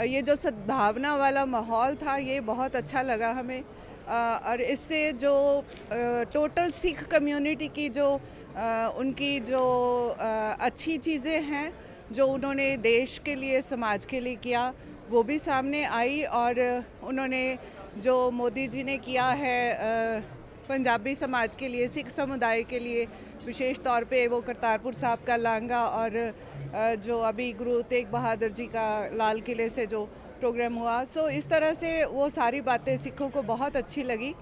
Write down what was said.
ये जो सद्भावना वाला माहौल था ये बहुत अच्छा लगा हमें और इससे जो टोटल सिख कम्युनिटी की जो उनकी जो अच्छी चीज़ें हैं जो उन्होंने देश के लिए समाज के लिए किया वो भी सामने आई और उन्होंने जो मोदी जी ने किया है पंजाबी समाज के लिए सिख समुदाय के लिए विशेष तौर पे वो करतारपुर साहब का लांगा और जो अभी गुरु तेग बहादुर जी का लाल किले से जो प्रोग्राम हुआ सो इस तरह से वो सारी बातें सिखों को बहुत अच्छी लगी